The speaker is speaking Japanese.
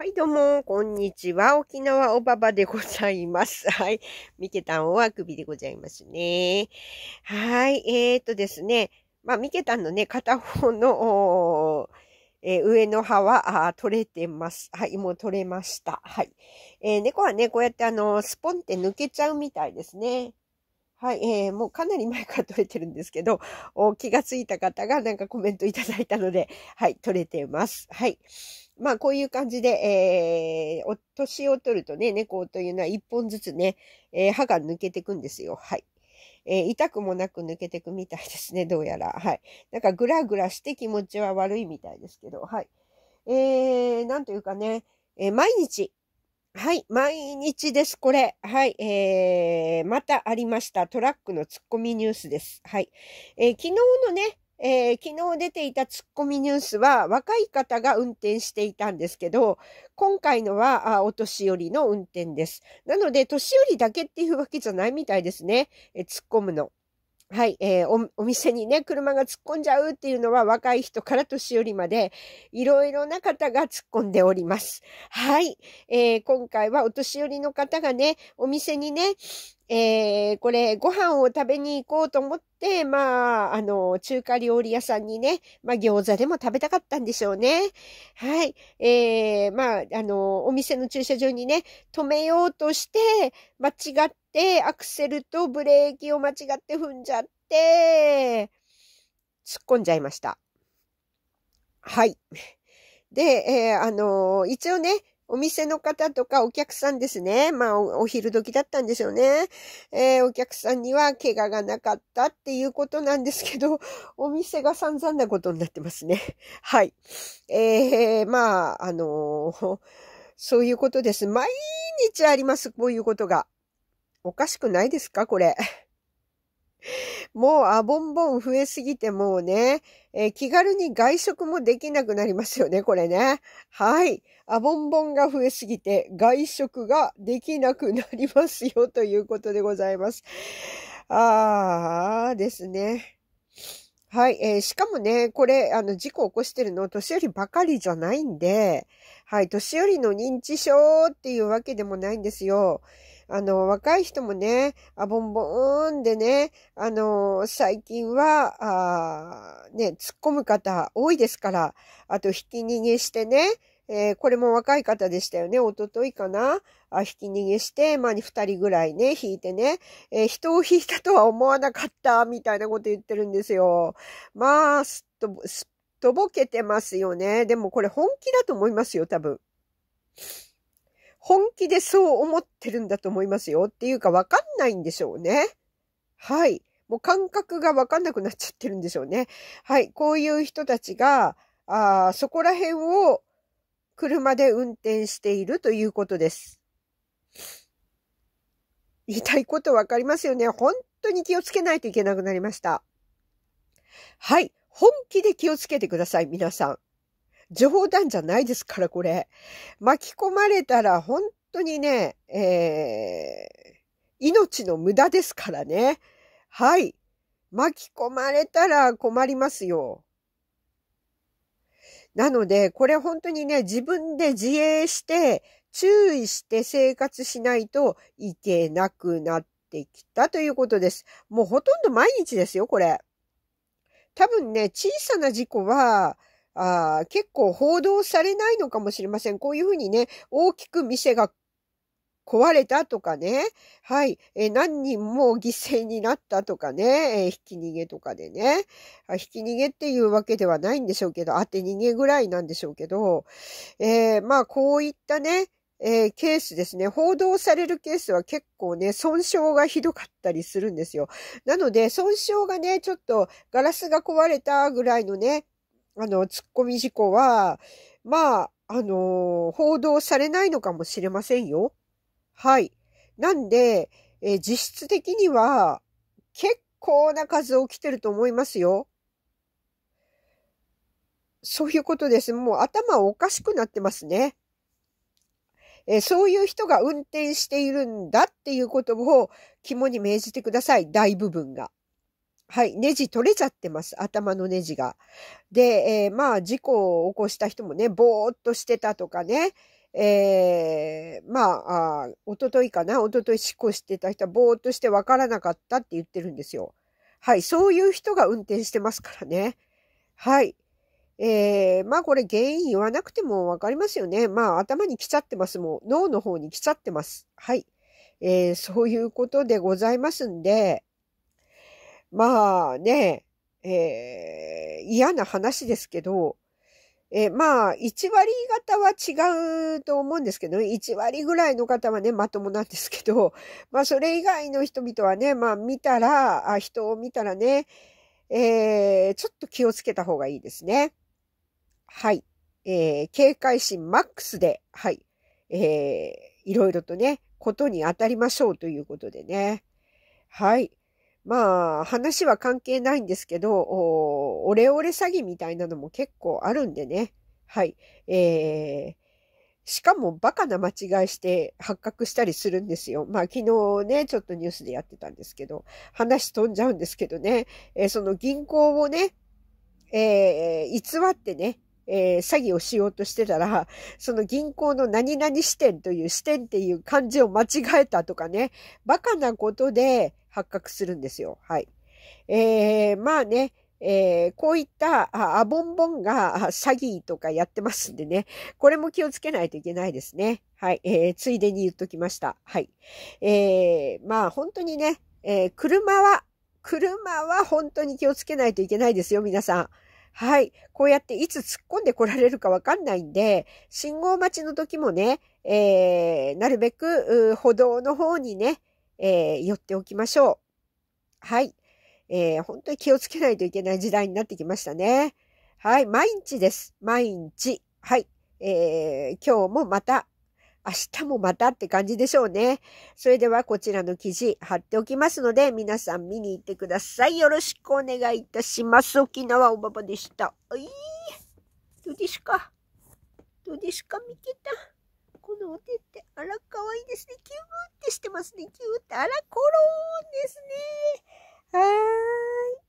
はい、どうも、こんにちは。沖縄おばばでございます。はい。ミケタンおあくびでございますね。はい。えー、っとですね。まあ、ミケタンのね、片方の、えー、上の歯は取れてます。はい、もう取れました。はい。えー、猫はね、こうやってあの、スポンって抜けちゃうみたいですね。はい、えー、もうかなり前から取れてるんですけど、気がついた方がなんかコメントいただいたので、はい、取れてます。はい。まあ、こういう感じで、えー、お年を取るとね、猫というのは一本ずつね、えー、歯が抜けてくんですよ。はい。えー、痛くもなく抜けてくみたいですね、どうやら。はい。なんかグラグラして気持ちは悪いみたいですけど、はい。えー、なんというかね、えー、毎日はい、毎日です、これ。はい、えー、またありました。トラックのツッコミニュースです。はい。えー、昨日のね、えー、昨日出ていたツッコミニュースは若い方が運転していたんですけど、今回のはあお年寄りの運転です。なので、年寄りだけっていうわけじゃないみたいですね。えー、突っ込むの。はい、えー、お、お店にね、車が突っ込んじゃうっていうのは若い人から年寄りまで、いろいろな方が突っ込んでおります。はい、えー、今回はお年寄りの方がね、お店にね、えー、これ、ご飯を食べに行こうと思って、まあ、あの、中華料理屋さんにね、まあ、餃子でも食べたかったんでしょうね。はい。えー、まあ、あの、お店の駐車場にね、止めようとして、間違って、、アクセルとブレーキを間違って踏んじゃって、突っ込んじゃいました。はい。で、えー、あのー、一応ね、お店の方とかお客さんですね。まあお、お昼時だったんでしょうね。えー、お客さんには怪我がなかったっていうことなんですけど、お店が散々なことになってますね。はい。えー、まあ、あのー、そういうことです。毎日あります、こういうことが。おかしくないですかこれ。もう、あ、ボンボン増えすぎてもうね、えー、気軽に外食もできなくなりますよね、これね。はい。あ、ボンボンが増えすぎて、外食ができなくなりますよ、ということでございます。あーですね。はい、えー、しかもね、これ、あの、事故を起こしてるの、年寄りばかりじゃないんで、はい、年寄りの認知症っていうわけでもないんですよ。あの、若い人もね、あ、ボンボーンでね、あの、最近は、あね、突っ込む方多いですから、あと、ひき逃げしてね、えー、これも若い方でしたよね。おとといかなあひき逃げして、まあ、二人ぐらいね、引いてね、えー、人を引いたとは思わなかった、みたいなこと言ってるんですよ。まあ、すっと、すっとぼけてますよね。でもこれ本気だと思いますよ、多分。でそう思ってるんだと思いますよ。っていうかわかんないんでしょうね。はい。もう感覚がわかんなくなっちゃってるんでしょうね。はい。こういう人たちが、あそこら辺を車で運転しているということです。言いたいことわかりますよね。本当に気をつけないといけなくなりました。はい。本気で気をつけてください、皆さん。冗談じゃないですから、これ。巻き込まれたら本当にね、えー、命の無駄ですからね。はい。巻き込まれたら困りますよ。なので、これ本当にね、自分で自衛して、注意して生活しないといけなくなってきたということです。もうほとんど毎日ですよ、これ。多分ね、小さな事故は、あ結構報道されないのかもしれません。こういうふうにね、大きく店が壊れたとかね、はい、え何人も犠牲になったとかね、えひき逃げとかでね、ひき逃げっていうわけではないんでしょうけど、当て逃げぐらいなんでしょうけど、えー、まあこういったね、えー、ケースですね。報道されるケースは結構ね、損傷がひどかったりするんですよ。なので、損傷がね、ちょっとガラスが壊れたぐらいのね、あの、突っ込み事故は、まあ、あの報道されないのかもしれませんよ。はい。なんで、え実質的には、結構な数起きてると思いますよ。そういうことです。もう頭おかしくなってますね。えそういう人が運転しているんだっていうことを肝に銘じてください。大部分が。はい、ネジ取れちゃってます。頭のネジが。で、えー、まあ、事故を起こした人もね、ぼーっとしてたとかね、えー、まあ、あおとといかな、おととい執行してた人はぼーっとしてわからなかったって言ってるんですよ。はい、そういう人が運転してますからね。はい。えー、まあこれ原因言わなくてもわかりますよね。まあ頭に来ちゃってますもう脳の方に来ちゃってます。はい。えー、そういうことでございますんで、まあね、えー、嫌な話ですけど、えー、まあ、1割方は違うと思うんですけど、1割ぐらいの方はね、まともなんですけど、まあ、それ以外の人々はね、まあ、見たら、あ人を見たらね、えー、ちょっと気をつけた方がいいですね。はい。えー、警戒心マックスで、はい。えー、いろいろとね、ことに当たりましょうということでね。はい。まあ、話は関係ないんですけど、オレオレ詐欺みたいなのも結構あるんでね。はい。えー、しかもバカな間違いして発覚したりするんですよ。まあ昨日ね、ちょっとニュースでやってたんですけど、話飛んじゃうんですけどね、えー、その銀行をね、えー、偽ってね、えー、詐欺をしようとしてたら、その銀行の何々支店という支店っていう漢字を間違えたとかね、バカなことで発覚するんですよ。はい。えー、まあね、えー、こういったアボンボンが詐欺とかやってますんでね、これも気をつけないといけないですね。はい。えー、ついでに言っときました。はい。えー、まあ本当にね、えー、車は、車は本当に気をつけないといけないですよ、皆さん。はい。こうやっていつ突っ込んで来られるかわかんないんで、信号待ちの時もね、えー、なるべく歩道の方にね、えー、寄っておきましょう。はい。えー、本当に気をつけないといけない時代になってきましたね。はい。毎日です。毎日。はい。えー、今日もまた明日もまたって感じでしょうね。それではこちらの記事貼っておきますので、皆さん見に行ってください。よろしくお願いいたします。沖縄おばばでした。おいどうですかどうですか見けたこのお手って、あら、かわいいですね。キューってしてますね。キューって、あら、コローンですね。はーい。